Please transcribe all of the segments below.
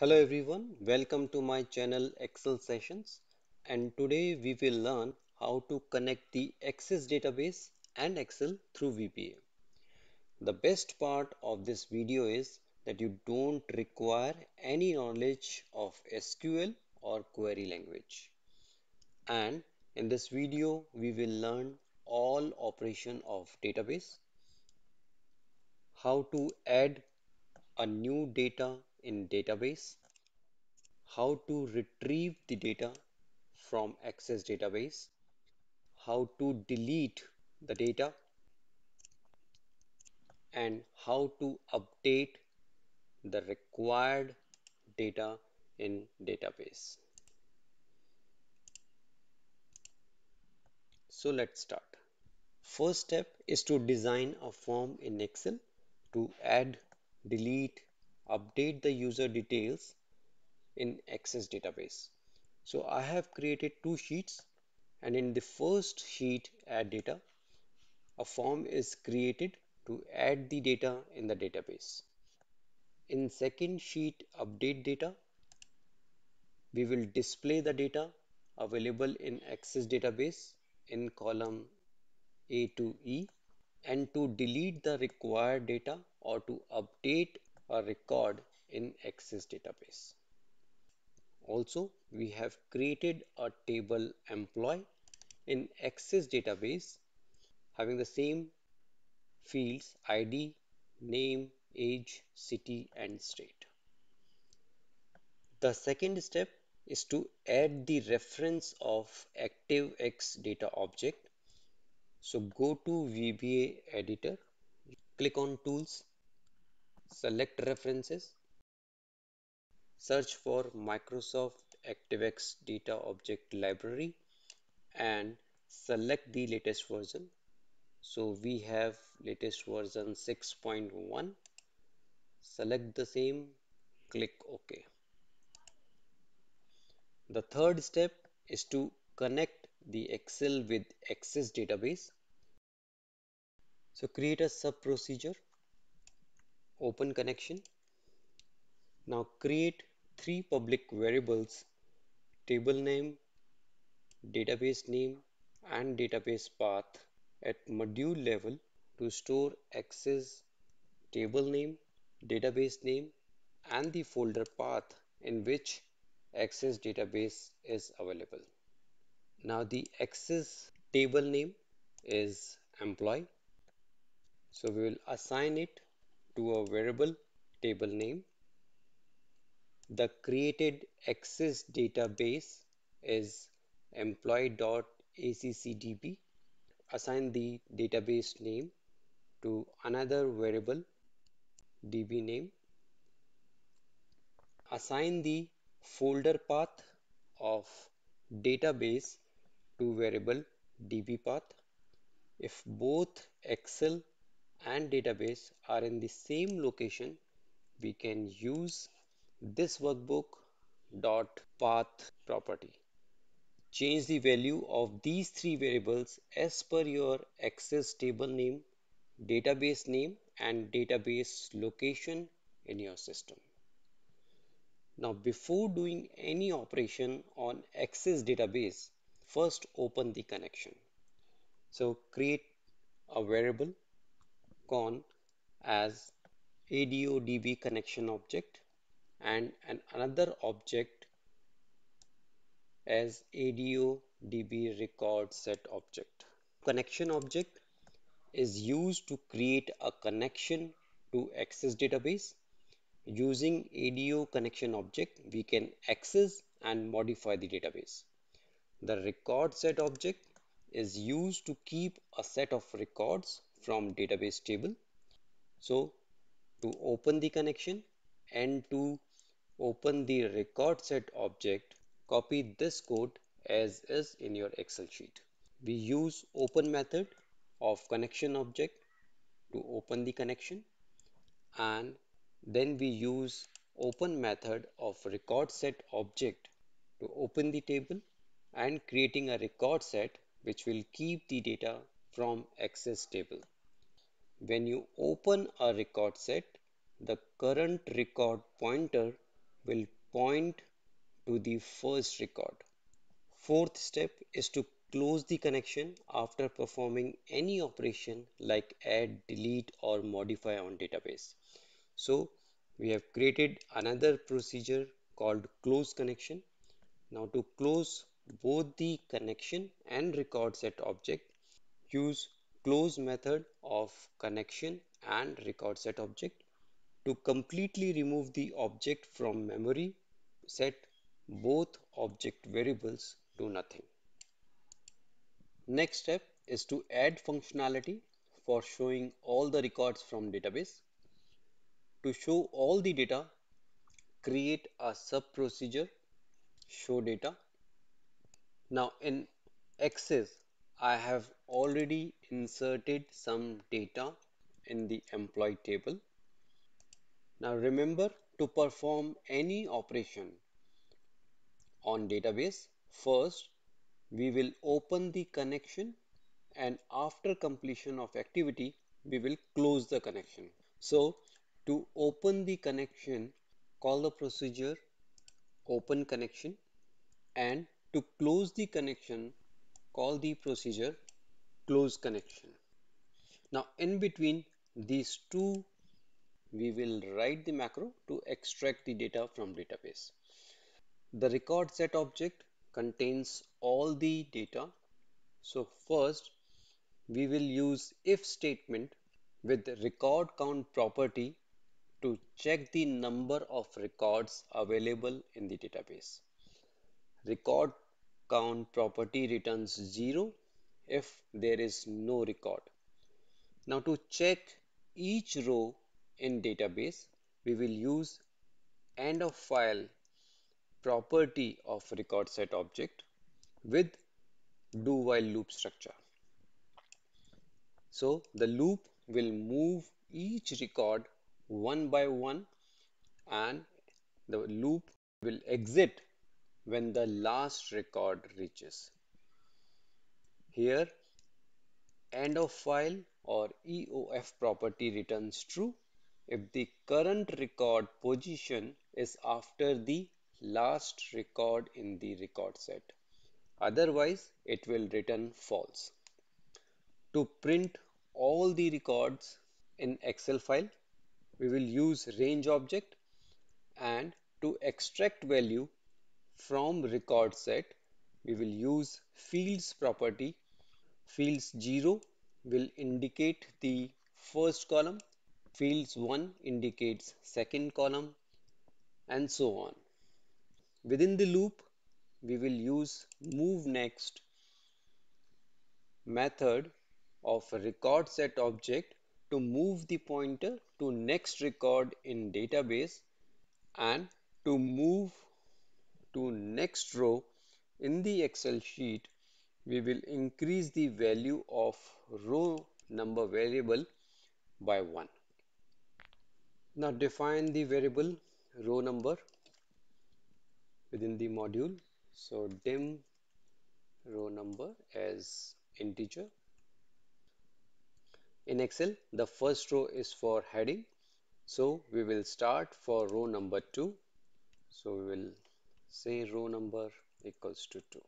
Hello everyone, welcome to my channel Excel Sessions and today we will learn how to connect the Access database and Excel through VBA. The best part of this video is that you don't require any knowledge of SQL or query language. And in this video we will learn all operation of database, how to add a new data in database, how to retrieve the data from Access database, how to delete the data, and how to update the required data in database. So let's start. First step is to design a form in Excel to add, delete, update the user details in access database so i have created two sheets and in the first sheet add data a form is created to add the data in the database in second sheet update data we will display the data available in access database in column a to e and to delete the required data or to update a record in Access database. Also, we have created a table employee in Access database having the same fields ID, name, age, city and state. The second step is to add the reference of ActiveX data object. So go to VBA editor, click on tools select references, search for Microsoft ActiveX data object library and select the latest version. So we have latest version 6.1, select the same, click OK. The third step is to connect the Excel with Access database. So create a sub procedure open connection now create three public variables table name database name and database path at module level to store access table name database name and the folder path in which access database is available now the access table name is employee so we will assign it to a variable table name. The created access database is employee.accdb. Assign the database name to another variable db name. Assign the folder path of database to variable db path. If both Excel and database are in the same location we can use this workbook dot path property change the value of these three variables as per your access table name database name and database location in your system now before doing any operation on access database first open the connection so create a variable con as ADODB connection object and an another object as ADODB record set object. Connection object is used to create a connection to access database. Using ADO connection object, we can access and modify the database. The record set object is used to keep a set of records from database table. So to open the connection and to open the record set object, copy this code as is in your Excel sheet. We use open method of connection object to open the connection and then we use open method of record set object to open the table and creating a record set which will keep the data from access table. When you open a record set, the current record pointer will point to the first record. Fourth step is to close the connection after performing any operation like add, delete or modify on database. So we have created another procedure called close connection. Now to close both the connection and record set object, use close method of connection and record set object to completely remove the object from memory set both object variables to nothing. Next step is to add functionality for showing all the records from database. To show all the data, create a sub procedure show data. Now in Access I have already inserted some data in the employee table. Now remember to perform any operation on database first we will open the connection and after completion of activity we will close the connection. So to open the connection call the procedure open connection and to close the connection call the procedure close connection. Now in between these two we will write the macro to extract the data from database. The record set object contains all the data. So first we will use if statement with record count property to check the number of records available in the database. Record count property returns 0 if there is no record. Now to check each row in database, we will use end of file property of record set object with do while loop structure. So the loop will move each record one by one and the loop will exit when the last record reaches. Here end of file or EOF property returns true if the current record position is after the last record in the record set. Otherwise it will return false. To print all the records in Excel file we will use range object and to extract value from record set we will use fields property fields 0 will indicate the first column fields 1 indicates second column and so on within the loop we will use move next method of record set object to move the pointer to next record in database and to move to next row in the excel sheet we will increase the value of row number variable by 1 now define the variable row number within the module so dim row number as integer in excel the first row is for heading so we will start for row number 2 so we will say row number equals to 2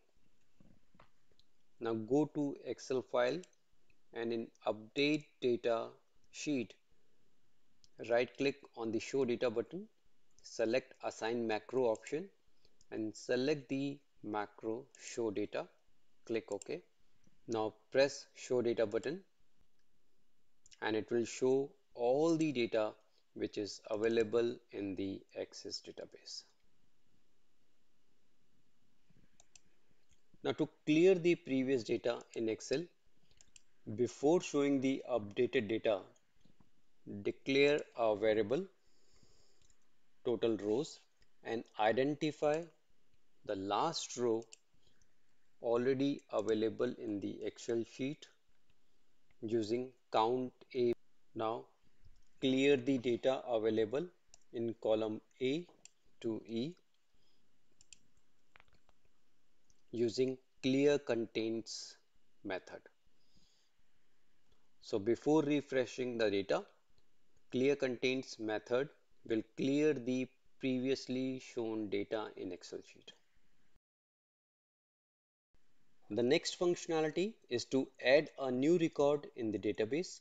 now go to excel file and in update data sheet right click on the show data button select assign macro option and select the macro show data click ok now press show data button and it will show all the data which is available in the access database Now to clear the previous data in Excel, before showing the updated data, declare a variable total rows and identify the last row already available in the Excel sheet using count A. Now clear the data available in column A to E using clear contains method. So before refreshing the data, clear contains method will clear the previously shown data in Excel sheet. The next functionality is to add a new record in the database.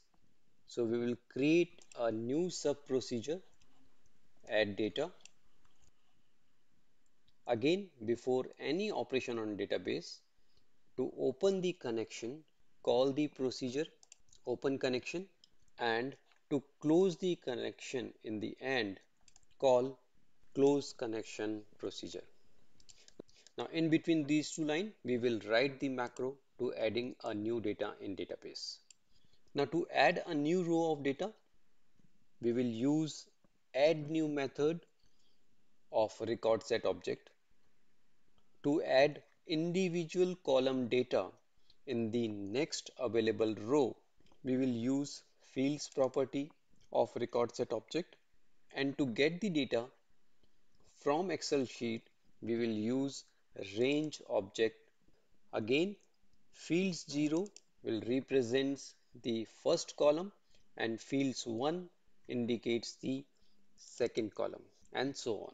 So we will create a new sub procedure add data Again, before any operation on database, to open the connection, call the procedure open connection and to close the connection in the end, call close connection procedure. Now, in between these two lines, we will write the macro to adding a new data in database. Now, to add a new row of data, we will use add new method of record set object. To add individual column data in the next available row, we will use fields property of record set object and to get the data from Excel sheet, we will use range object. Again, fields 0 will represents the first column and fields 1 indicates the second column and so on.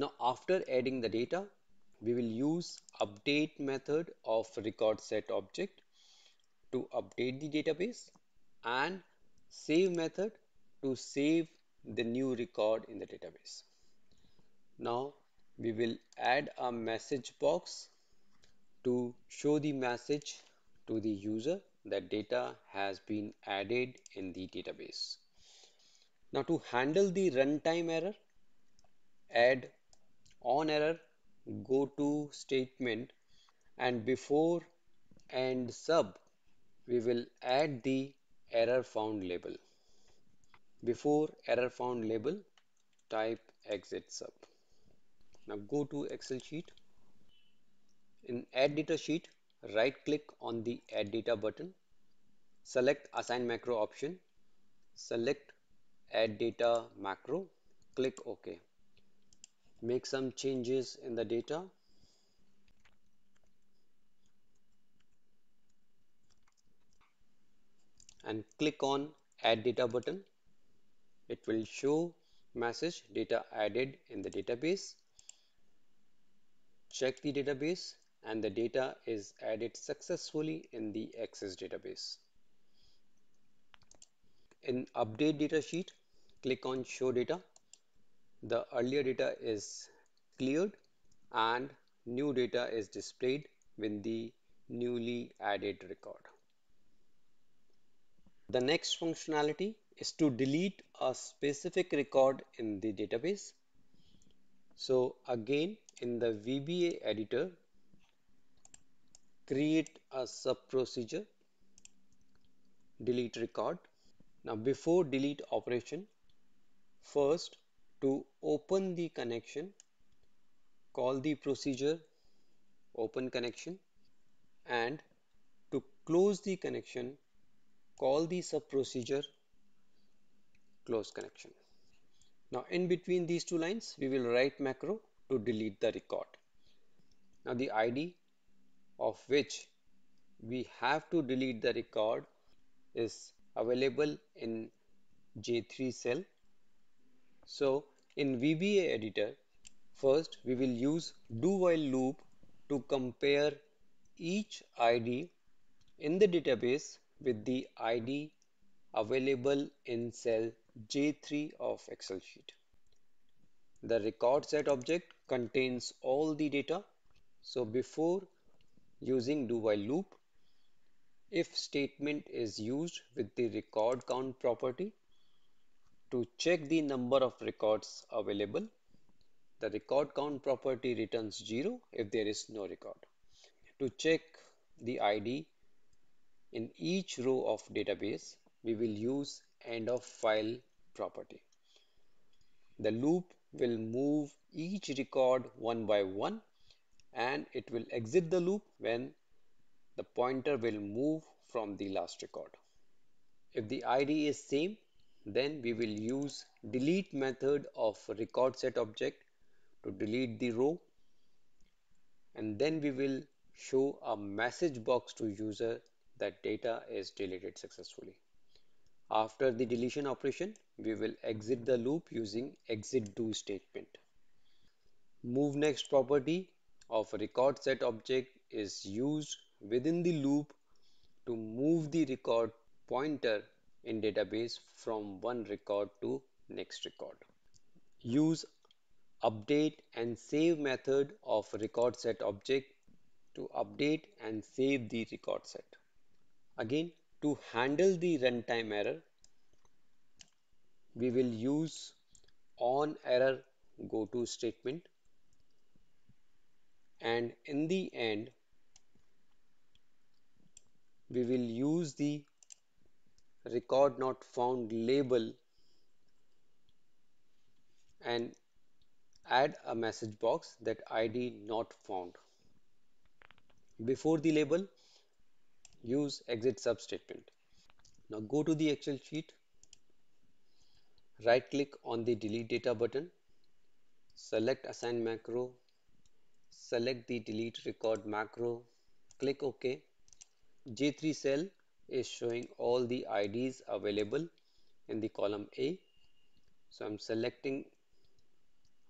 Now after adding the data, we will use update method of record set object to update the database and save method to save the new record in the database. Now we will add a message box to show the message to the user that data has been added in the database. Now to handle the runtime error, add on error go to statement and before and sub we will add the error found label before error found label type exit sub now go to excel sheet in add data sheet right click on the add data button select assign macro option select add data macro click ok make some changes in the data and click on add data button it will show message data added in the database check the database and the data is added successfully in the access database in update data sheet click on show data the earlier data is cleared and new data is displayed with the newly added record. The next functionality is to delete a specific record in the database. So again in the VBA editor create a sub procedure delete record. Now before delete operation first to open the connection call the procedure open connection and to close the connection call the sub procedure close connection now in between these two lines we will write macro to delete the record now the id of which we have to delete the record is available in j3 cell so in VBA editor, first we will use do while loop to compare each ID in the database with the ID available in cell J3 of Excel sheet. The record set object contains all the data. So before using do while loop, if statement is used with the record count property, to check the number of records available, the record count property returns 0 if there is no record. To check the ID in each row of database, we will use end of file property. The loop will move each record one by one and it will exit the loop when the pointer will move from the last record. If the ID is same, then we will use delete method of record set object to delete the row and then we will show a message box to user that data is deleted successfully. After the deletion operation, we will exit the loop using exit do statement. Move next property of record set object is used within the loop to move the record pointer in database from one record to next record. Use update and save method of record set object to update and save the record set. Again to handle the runtime error we will use on error go to statement and in the end we will use the record not found label and add a message box that id not found before the label use exit sub statement now go to the excel sheet right click on the delete data button select assign macro select the delete record macro click ok j3 cell is showing all the IDs available in the column A. So I'm selecting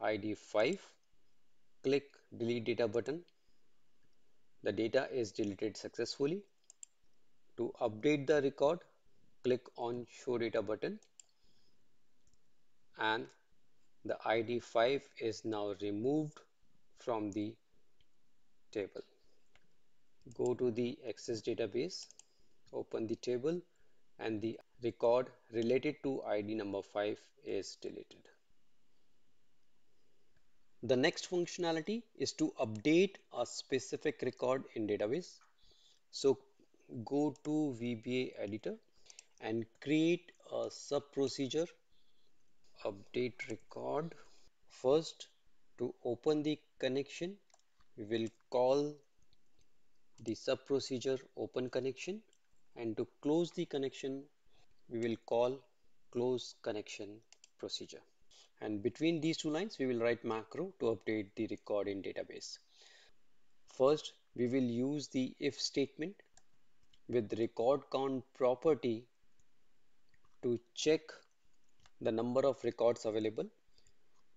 ID 5, click delete data button. The data is deleted successfully. To update the record, click on show data button and the ID 5 is now removed from the table. Go to the access database open the table and the record related to id number 5 is deleted. The next functionality is to update a specific record in database. So go to VBA editor and create a sub procedure update record. First to open the connection we will call the sub procedure open connection and to close the connection we will call close connection procedure and between these two lines we will write macro to update the record in database first we will use the if statement with record count property to check the number of records available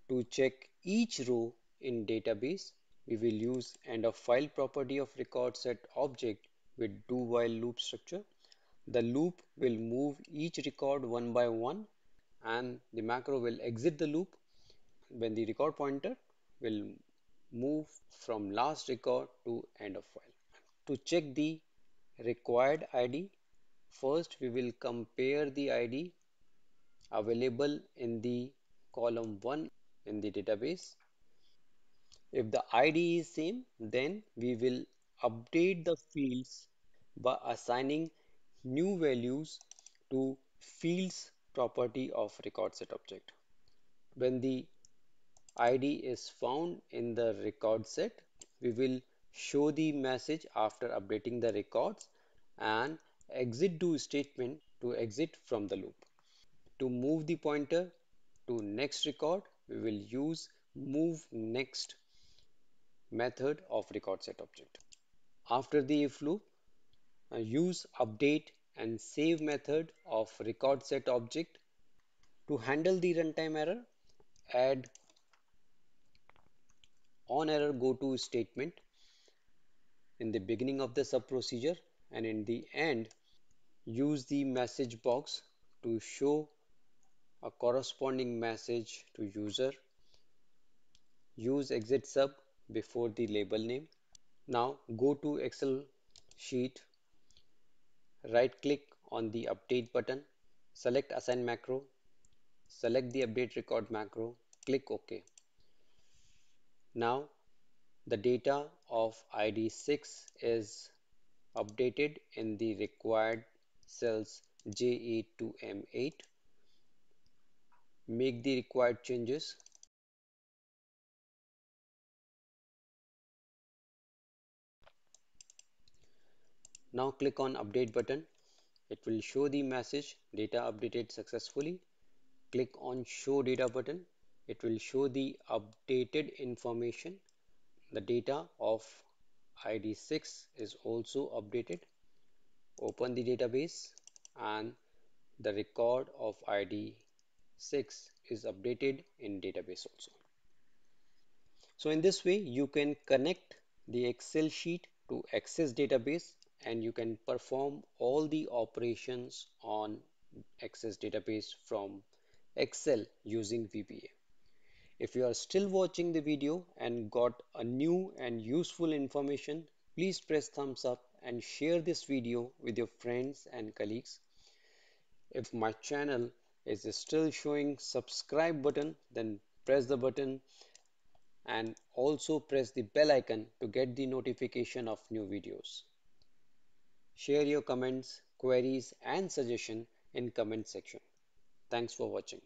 to check each row in database we will use end of file property of record set object with do while loop structure the loop will move each record one by one and the macro will exit the loop when the record pointer will move from last record to end of file. To check the required ID, first we will compare the ID available in the column 1 in the database. If the ID is same, then we will update the fields by assigning new values to fields property of record set object. When the ID is found in the record set, we will show the message after updating the records and exit do statement to exit from the loop. To move the pointer to next record, we will use move next method of record set object. After the if loop, uh, use update and save method of record set object. To handle the runtime error, add on error go to statement in the beginning of the sub procedure and in the end use the message box to show a corresponding message to user use exit sub before the label name now go to Excel sheet, right click on the update button, select assign macro, select the update record macro, click OK. Now the data of ID 6 is updated in the required cells J8 to M8. Make the required changes Now click on update button. It will show the message data updated successfully. Click on show data button. It will show the updated information. The data of ID6 is also updated. Open the database and the record of ID 6 is updated in database also. So in this way you can connect the Excel sheet to Access database and you can perform all the operations on access database from excel using vba if you are still watching the video and got a new and useful information please press thumbs up and share this video with your friends and colleagues if my channel is still showing subscribe button then press the button and also press the bell icon to get the notification of new videos Share your comments, queries and suggestion in comment section. Thanks for watching.